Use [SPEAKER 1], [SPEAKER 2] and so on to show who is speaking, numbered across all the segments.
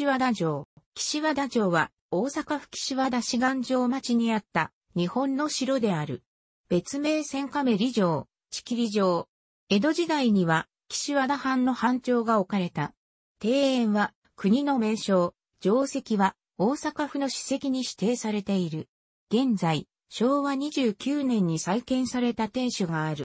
[SPEAKER 1] 岸和田城。岸和田城は、大阪府岸和田市岩城町にあった、日本の城である。別名千亀里城、千切城。江戸時代には、岸和田藩の藩庁が置かれた。庭園は、国の名称、城跡は、大阪府の史跡に指定されている。現在、昭和29年に再建された天守がある。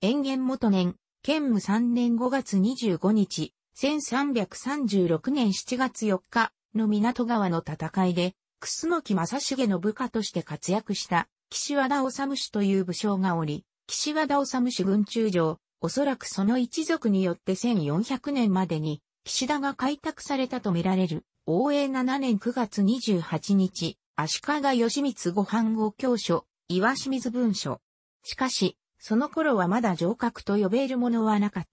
[SPEAKER 1] 延元元年、建武3年5月25日、1336年7月4日の港川の戦いで、楠木正成の部下として活躍した岸和田治氏という武将がおり、岸和田治氏軍中将、おそらくその一族によって1400年までに、岸田が開拓されたとみられる、大江7年9月28日、足利義満ご飯号教書、岩清水文書。しかし、その頃はまだ城郭と呼べるものはなかった。。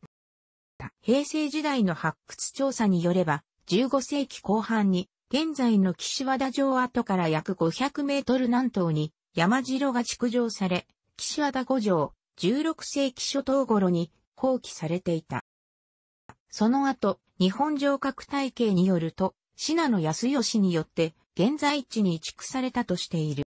[SPEAKER 1] 平成時代の発掘調査によれば、15世紀後半に、現在の岸和田城跡から約500メートル南東に、山城が築城され、岸和田五城、16世紀初頭頃に放棄されていた。その後、日本城郭体系によると、信濃安義によって、現在地に移築されたとしている。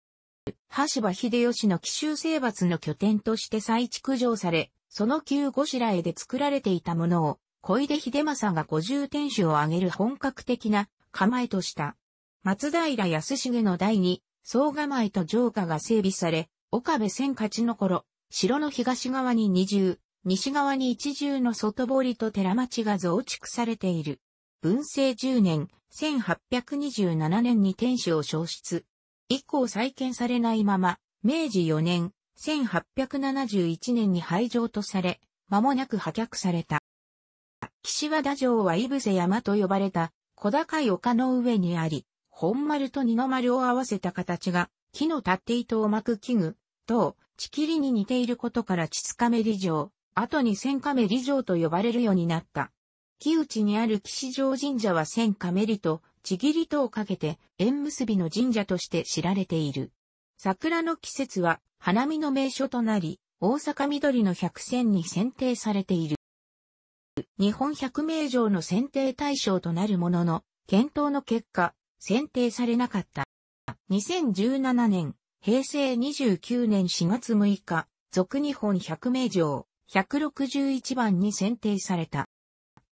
[SPEAKER 1] 羽柴秀吉の奇襲征伐の拠点として再築城され、その旧五白絵で作られていたものを、小出秀政が五重天守を挙げる本格的な構えとした。松平康重の第二、総構えと城下が整備され、岡部千勝の頃、城の東側に二重、西側に一重の外堀と寺町が増築されている。文政十年、1827年に天守を消失。以降再建されないまま、明治四年、1871年に廃城とされ、間もなく破却された。岸和田城は伊伏山と呼ばれた小高い丘の上にあり、本丸と二の丸を合わせた形が、木の立って糸を巻く器具、塔、地切りに似ていることから地つかめ城、後に千カメリ城と呼ばれるようになった。木内にある岸城神社は千カメリとちぎりとをかけて縁結びの神社として知られている。桜の季節は花見の名所となり、大阪緑の百選に選定されている。日本百名城の選定対象となるものの、検討の結果、選定されなかった。2017年、平成29年4月6日、俗日本百名城161番に選定された。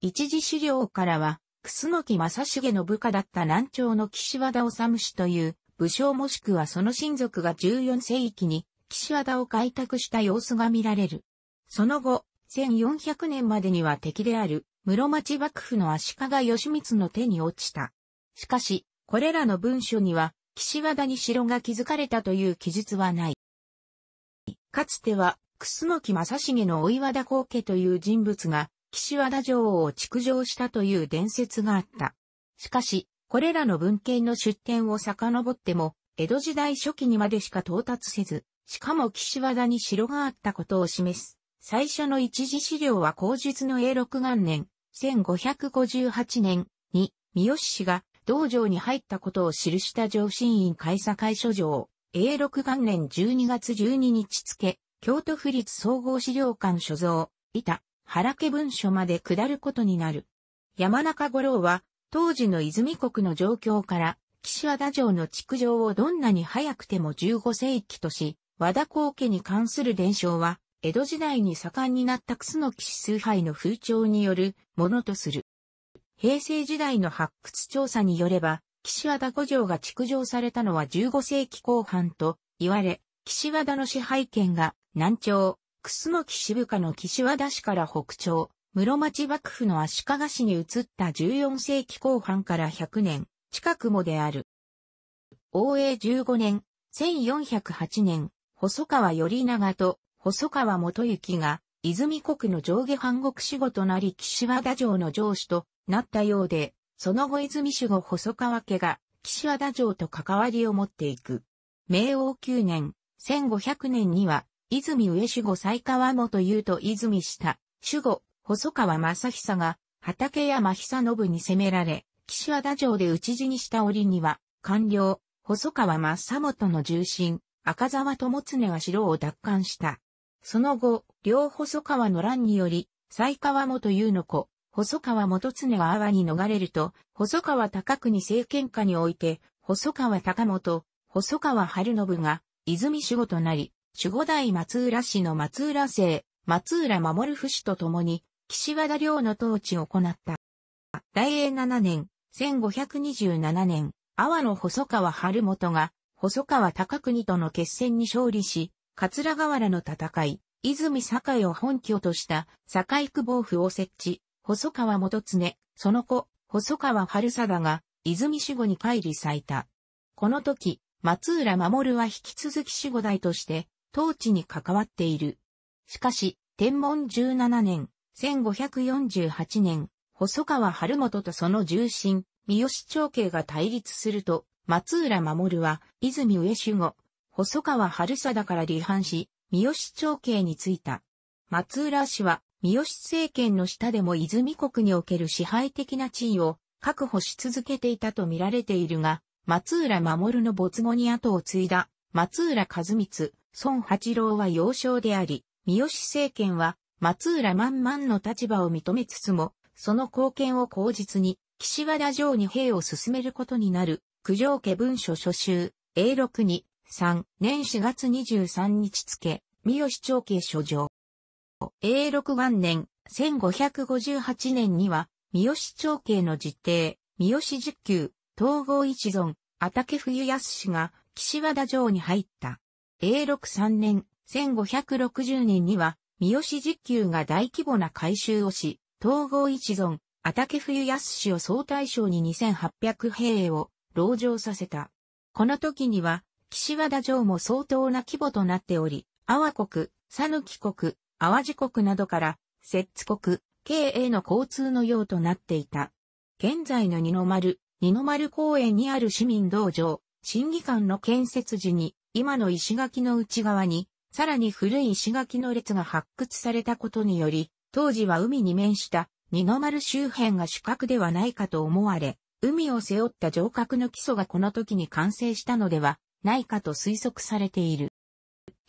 [SPEAKER 1] 一次資料からは、楠木正重の部下だった南朝の岸和田治氏という武将もしくはその親族が14世紀に岸和田を開拓した様子が見られる。その後、1400年までには敵である室町幕府の足利義満の手に落ちた。しかし、これらの文書には、岸和田に城が築かれたという記述はない。かつては、楠木正成の追和田光家という人物が、岸和田城を築城したという伝説があった。しかし、これらの文献の出典を遡っても、江戸時代初期にまでしか到達せず、しかも岸和田に城があったことを示す。最初の一時資料は後述の永禄元年、1558年に、三好氏が道場に入ったことを記した上新院会社会所上、永禄元年12月12日付、京都府立総合資料館所蔵、板、原家文書まで下ることになる。山中五郎は、当時の泉国の状況から、岸和田城の築城をどんなに早くても15世紀とし、和田光家に関する伝承は、江戸時代に盛んになった楠木崇拝の風潮によるものとする。平成時代の発掘調査によれば、岸和田五条が築城されたのは15世紀後半と言われ、岸和田の支配権が南朝、楠木渋部下の岸和田市から北朝、室町幕府の足利市に移った14世紀後半から100年近くもである。応永15年、1408年、細川頼長と細川元行が、泉国の上下半国守護となり岸和田城の城主となったようで、その後泉守護細川家が岸和田城と関わりを持っていく。明王九年、1500年には、泉上守護西川元優と泉下、守護、細川正久が、畠山久信に攻められ、岸和田城で討ち死にした折には、官僚、細川正元の重臣、赤沢智常は城を奪還した。その後、両細川の乱により、西川元優の子、細川元常は阿波に逃れると、細川高国政権下において、細川高元、細川春信が、泉守護となり、守護代松浦氏の松浦姓、松浦守府死と共に、岸和田領の統治を行った。大英7年、1527年、阿波の細川春元が、細川高国との決戦に勝利し、桂河原の戦い、泉堺を本拠とした堺久保府を設置、細川元常、その子、細川春貞が、泉守護に帰り咲いた。この時、松浦守は引き続き守護代として、統治に関わっている。しかし、天文17年、1548年、細川春元とその重臣、三好長慶が対立すると、松浦守は、泉上守護、細川春貞から離反し、三好長慶に就いた。松浦氏は、三好政権の下でも泉国における支配的な地位を確保し続けていたと見られているが、松浦守の没後に後を継いだ、松浦和光、孫八郎は幼少であり、三好政権は松浦満々の立場を認めつつも、その貢献を口実に、岸和田城に兵を進めることになる九条家文書書集、A6 に、3、年4月23日付、三好長家書状。A6 元年、1558年には、三好長家の実定、三好十九、統合一存、あたけ冬康氏が、岸和田城に入った。A63 年、1560年には、三好実九が大規模な改修をし、統合一存、あたけ冬康氏を総大将に2800兵を籠城させた。この時には、岸和田城も相当な規模となっており、阿波国、讃岐国、淡路国などから、摂津国、経営の交通のようとなっていた。現在の二の丸、二の丸公園にある市民道場、審議官の建設時に、今の石垣の内側に、さらに古い石垣の列が発掘されたことにより、当時は海に面した二の丸周辺が主角ではないかと思われ、海を背負った城郭の基礎がこの時に完成したのではないかと推測されている。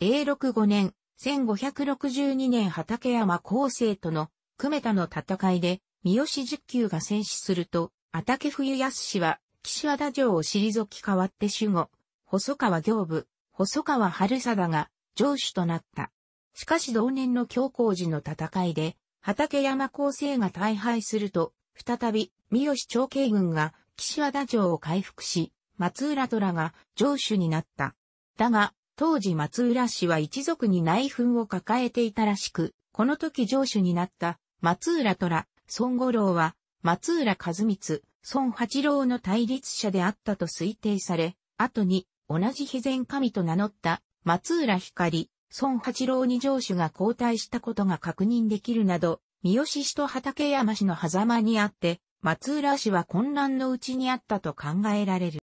[SPEAKER 1] 永禄5年、1562年畠山高生との久米田の戦いで、三好十九が戦死すると、畠冬康は岸和田城を退き変わって守護、細川行部、細川春貞が城主となった。しかし同年の強光寺の戦いで、畠山高生が大敗すると、再び三好長慶軍が岸和田城を回復し、松浦虎が城主になった。だが、当時松浦氏は一族に内紛を抱えていたらしく、この時城主になった松浦虎、孫五郎は松浦和光、孫八郎の対立者であったと推定され、後に同じ肥前神と名乗った松浦光、孫八郎に城主が交代したことが確認できるなど、三好氏と畠山氏の狭間にあって、松浦氏は混乱のうちにあったと考えられる。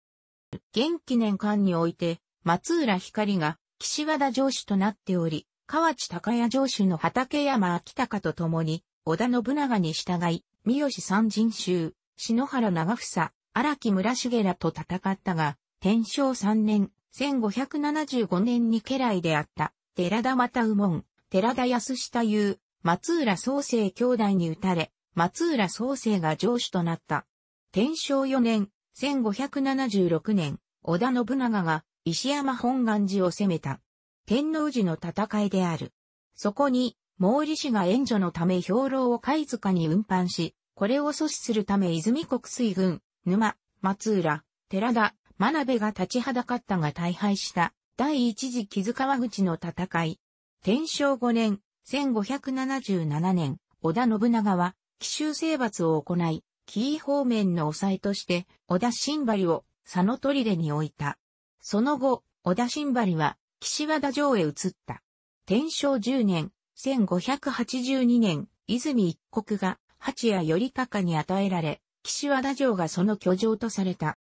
[SPEAKER 1] 元記念館において、松浦光が岸和田城主となっており、河内高屋城主の畠山秋高と共に、織田信長に従い、三好三人衆、篠原長房、荒木村重らと戦ったが、天正三年、1575年に家来であった、寺田又右門、寺田安下優、松浦宗生兄弟に打たれ、松浦宗生が城主となった。天正4年、1576年、織田信長が石山本願寺を攻めた。天皇寺の戦いである。そこに、毛利氏が援助のため兵糧を貝塚に運搬し、これを阻止するため泉国水軍、沼、松浦、寺田、真鍋が立ちはだかったが大敗した。第一次木津川口の戦い。天正5年、1577年、織田信長は奇襲征伐を行い、紀伊方面の抑えとして、小田新張を佐野砦に置いた。その後、小田新張は、岸和田城へ移った。天正10年、1582年、泉一国が、八谷頼高に与えられ、岸和田城がその居城とされた。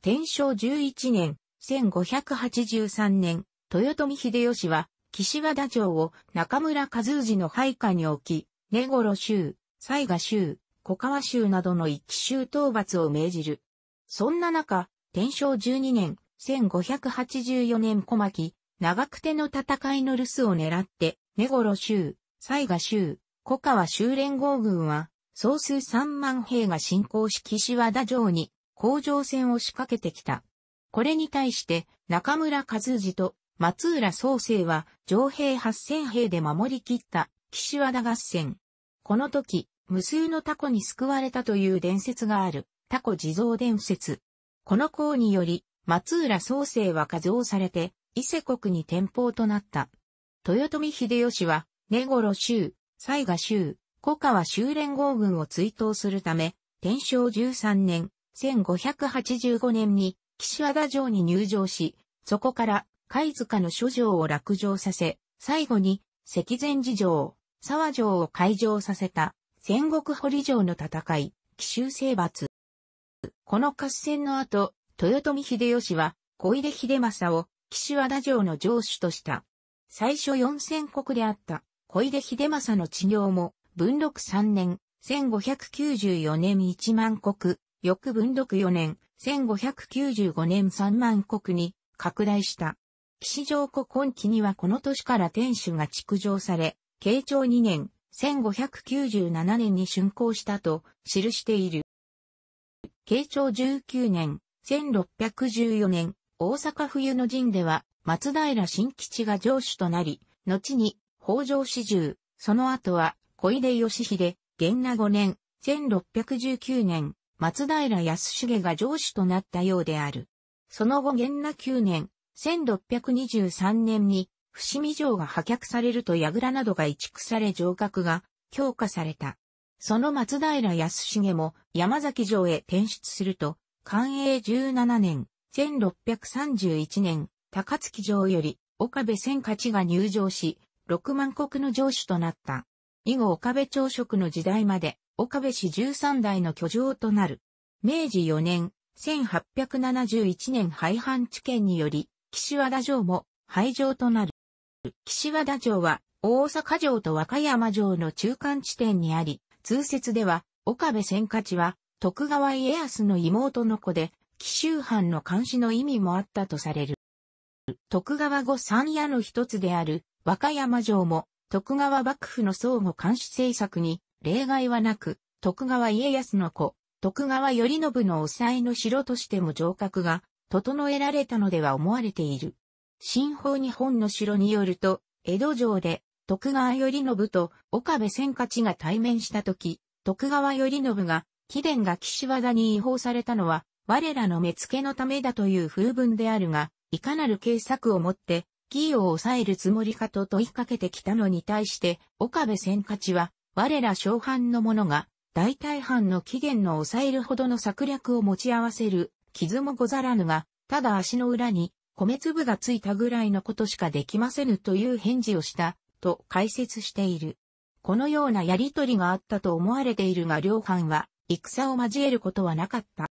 [SPEAKER 1] 天正11年、1583年、豊臣秀吉は、岸和田城を中村和氏の配下に置き、根頃州、西賀州、小川州などの一騎州討伐を命じる。そんな中、天正12年、1584年小牧、長久手の戦いの留守を狙って、根頃州、西賀州、小川州連合軍は、総数3万兵が進行し岸和田城に、工場戦を仕掛けてきた。これに対して、中村和次と松浦総生は、城兵8000兵で守り切った、岸和田合戦。この時、無数のタコに救われたという伝説がある、タコ地蔵伝説。この項により、松浦宗政は加増されて、伊勢国に転封となった。豊臣秀吉は、根頃州、西賀州、古川州連合軍を追悼するため、天正13年、1585年に、岸和田城に入城し、そこから、貝塚の諸城を落城させ、最後に、関前寺城、沢城を開城させた。戦国堀城の戦い、奇襲征伐。この合戦の後、豊臣秀吉は、小出秀政を、岸和田城の城主とした。最初四千国であった、小出秀政の治療も、文禄三年、1594年一万国、翌文禄四年、1595年三万国に拡大した。岸城古今期にはこの年から天守が築城され、慶長2年、1597年に竣工したと記している。慶長19年、1614年、大阪冬の陣では、松平新吉が城主となり、後に、北条四十、その後は、小出義秀、元那5年、1619年、松平康重が城主となったようである。その後元那9年、1623年に、伏見城が破却されると櫓などが移築され城郭が強化された。その松平康重も山崎城へ転出すると、寛永17年、1631年、高槻城より岡部千勝が入城し、六万国の城主となった。以後岡部朝食の時代まで、岡部氏13代の居城となる。明治4年、1871年廃藩置県により、岸和田城も廃城となる。岸和田城は大阪城と和歌山城の中間地点にあり、通説では岡部千勝は徳川家康の妹の子で、紀州藩の監視の意味もあったとされる。徳川御三家の一つである和歌山城も徳川幕府の相互監視政策に例外はなく、徳川家康の子、徳川頼信の抑えの城としても城郭が整えられたのでは思われている。新法日本の城によると、江戸城で徳川頼信と岡部千勝が対面した時、徳川頼信が、貴殿が岸和田に違法されたのは、我らの目付のためだという風文であるが、いかなる計策をもって、義を抑えるつもりかと問いかけてきたのに対して、岡部千勝は、我ら小藩の者が、大体藩の起源の抑えるほどの策略を持ち合わせる、傷もござらぬが、ただ足の裏に、米粒がついたぐらいのことしかできませぬという返事をした、と解説している。このようなやりとりがあったと思われているが両藩は、戦を交えることはなかった。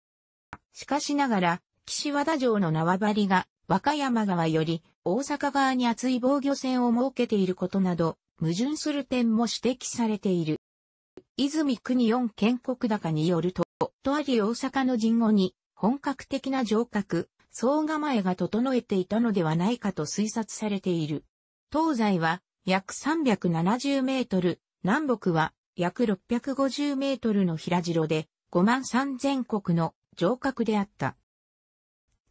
[SPEAKER 1] しかしながら、岸和田城の縄張りが、和歌山側より大阪側に厚い防御線を設けていることなど、矛盾する点も指摘されている。泉国四建国高によると、とあり大阪の陣後に、本格的な城郭、総構えが整えていたのではないかと推察されている。東西は約370メートル、南北は約650メートルの平城で5万3000国の城郭であった。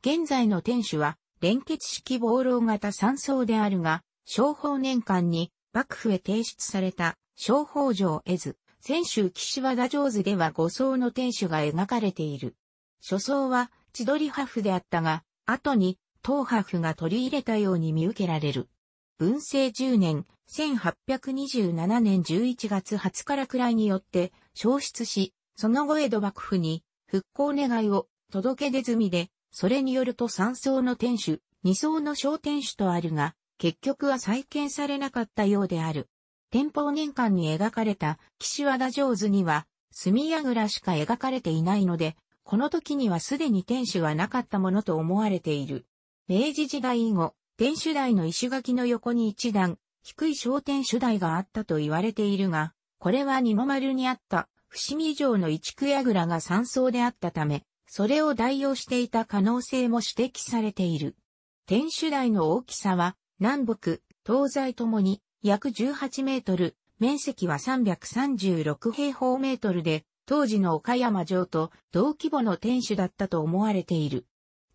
[SPEAKER 1] 現在の天守は連結式防漏型三層であるが、商法年間に幕府へ提出された商法上絵図、泉州岸和田城図では5層の天守が描かれている。初層は千鳥ハフであったが、後に、東ハフが取り入れたように見受けられる。文政10年、1827年11月20からくらいによって消失し、その後江戸幕府に復興願いを届け出済みで、それによると3層の天守、2層の小天守とあるが、結局は再建されなかったようである。天保年間に描かれた岸和田上図には、墨櫓しか描かれていないので、この時にはすでに天守はなかったものと思われている。明治時代以後、天守台の石垣の横に一段、低い小天守台があったと言われているが、これは二の丸にあった伏見城の一区屋倉が山荘であったため、それを代用していた可能性も指摘されている。天守台の大きさは、南北、東西ともに約18メートル、面積は336平方メートルで、当時の岡山城と同規模の天守だったと思われている。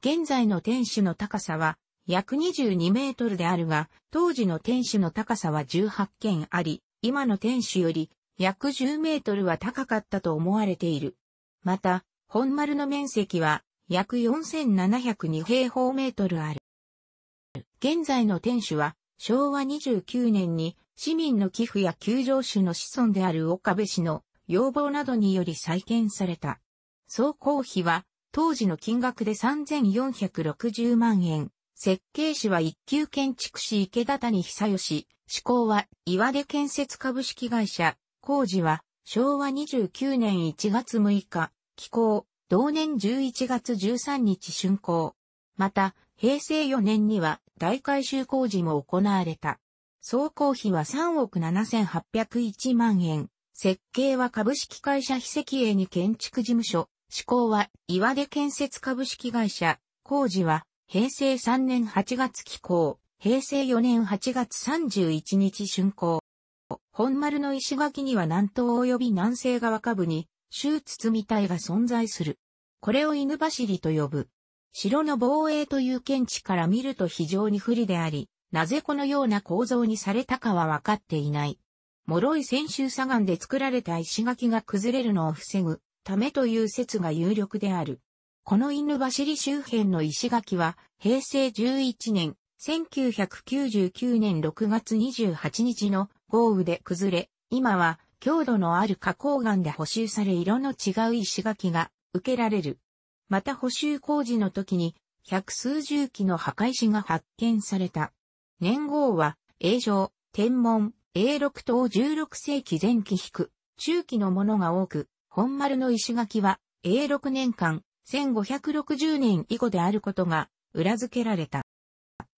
[SPEAKER 1] 現在の天守の高さは約22メートルであるが、当時の天守の高さは18件あり、今の天守より約10メートルは高かったと思われている。また、本丸の面積は約4702平方メートルある。現在の天守は昭和29年に市民の寄付や休場主の子孫である岡部氏の要望などにより再建された。総工費は当時の金額で3460万円。設計士は一級建築士池田谷久義。施工は岩出建設株式会社。工事は昭和29年1月6日。気候、同年11月13日竣工。また、平成4年には大改修工事も行われた。総工費は3億7801万円。設計は株式会社非石英に建築事務所、施工は岩出建設株式会社、工事は平成3年8月起工、平成4年8月31日竣工。本丸の石垣には南東及び南西側下部に、周筒みいが存在する。これを犬走りと呼ぶ。城の防衛という見地から見ると非常に不利であり、なぜこのような構造にされたかはわかっていない。脆い泉州砂岩で作られた石垣が崩れるのを防ぐためという説が有力である。この犬走り周辺の石垣は平成11年1999年6月28日の豪雨で崩れ、今は強度のある花崗岩で補修され色の違う石垣が受けられる。また補修工事の時に百数十基の墓石が発見された。年号は、永城、天文、A6 等16世紀前期引く、中期のものが多く、本丸の石垣は A6 年間、1560年以後であることが裏付けられた。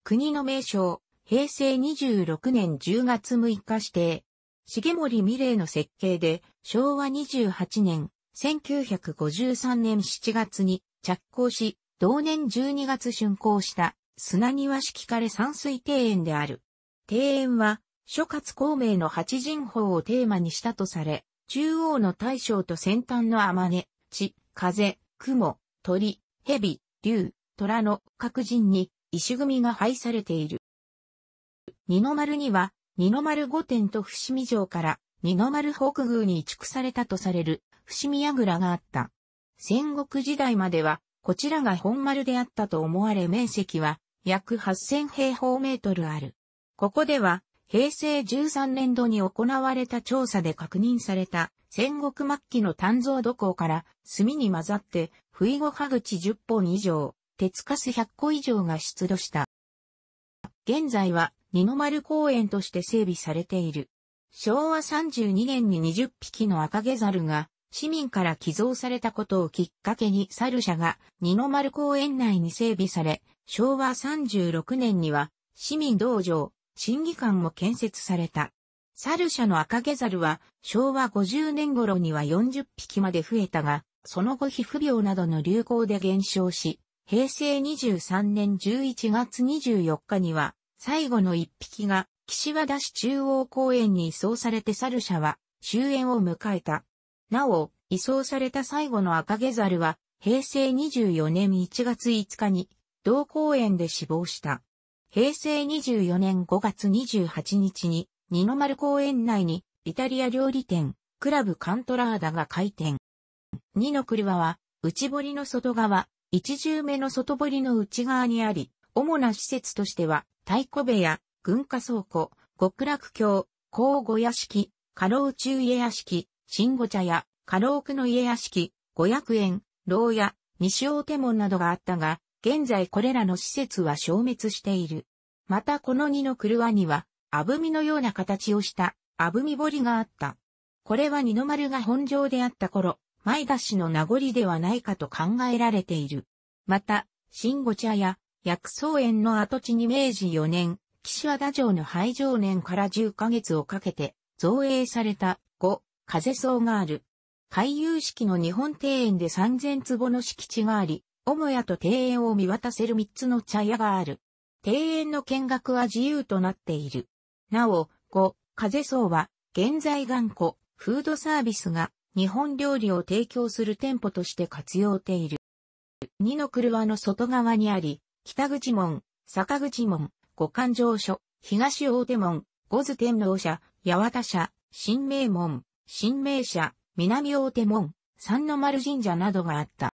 [SPEAKER 1] 国の名称、平成26年10月6日指定。重森美玲の設計で、昭和28年、1953年7月に着工し、同年12月竣工した砂庭式枯山水庭園である。庭園は諸葛孔明の八人法をテーマにしたとされ、中央の大将と先端の天根、地、風、雲、鳥、蛇、竜、虎の各人に石組が配されている。二の丸には、二の丸御殿と伏見城から、二の丸北宮に移築されたとされる伏見櫓があった。戦国時代までは、こちらが本丸であったと思われ面積は、約8000平方メートルある。ここでは、平成13年度に行われた調査で確認された戦国末期の炭造土工から炭に混ざって不意後刃口10本以上、鉄カス100個以上が出土した。現在は二の丸公園として整備されている。昭和32年に20匹の赤毛猿が市民から寄贈されたことをきっかけに猿舎が二の丸公園内に整備され、昭和36年には市民道場、審議官も建設された。サル社の赤毛猿は昭和50年頃には40匹まで増えたが、その後皮膚病などの流行で減少し、平成23年11月24日には最後の1匹が岸和田市中央公園に移送されてサル社は終焉を迎えた。なお、移送された最後の赤毛猿は平成24年1月5日に同公園で死亡した。平成24年5月28日に、二の丸公園内に、イタリア料理店、クラブカントラーダが開店。二の車は、内堀の外側、一重目の外堀の内側にあり、主な施設としては、太鼓部屋、軍火倉庫、極楽橋、交互屋敷、過労中家屋敷、新御茶屋、過労区の家屋敷、五百円、牢屋、西大手門などがあったが、現在これらの施設は消滅している。またこの二の車には、あぶみのような形をした、あぶみ堀があった。これは二の丸が本城であった頃、前田氏の名残ではないかと考えられている。また、新御茶屋、薬草園の跡地に明治4年、岸和田城の廃城年から10ヶ月をかけて、造営された、五、風草がある。海遊式の日本庭園で3000坪の敷地があり、母屋と庭園を見渡せる3つの茶屋がある。庭園の見学は自由となっている。なお、五、風荘は、現在頑固、フードサービスが、日本料理を提供する店舗として活用ている。二の車の外側にあり、北口門、坂口門、五環城所、東大手門、五津天皇社、八幡社、新名門、新名社、南大手門、三の丸神社などがあった。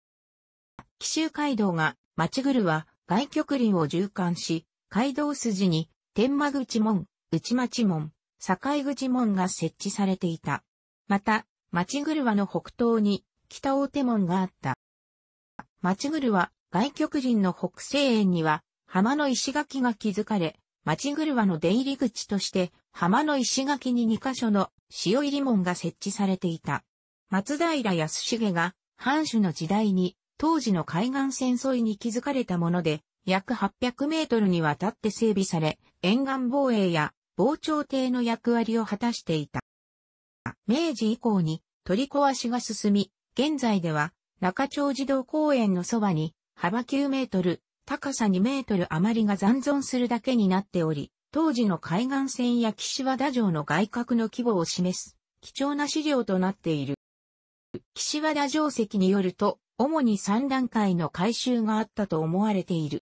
[SPEAKER 1] 紀州街道が、町ぐるは、外局林を縦貫し、街道筋に、天間口門、内町門、境口門が設置されていた。また、町ぐるはの北東に、北大手門があった。町ぐるは、外局林の北西園には、浜の石垣が築かれ、町ぐるはの出入り口として、浜の石垣に2カ所の潮入門が設置されていた。松平康重が、藩主の時代に当時の海岸線沿いに築かれたもので、約800メートルにわたって整備され、沿岸防衛や防潮堤の役割を果たしていた。明治以降に取り壊しが進み、現在では中町児童公園のそばに幅9メートル、高さ2メートル余りが残存するだけになっており、当時の海岸線や岸和田城の外郭の規模を示す貴重な資料となっている。岸和田城跡によると、主に3段階の改修があったと思われている。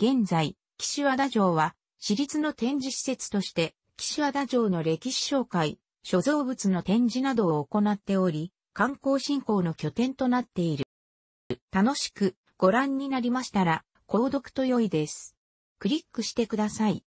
[SPEAKER 1] 現在、岸和田城は、私立の展示施設として、岸和田城の歴史紹介、所蔵物の展示などを行っており、観光振興の拠点となっている。楽しくご覧になりましたら、購読と良いです。クリックしてください。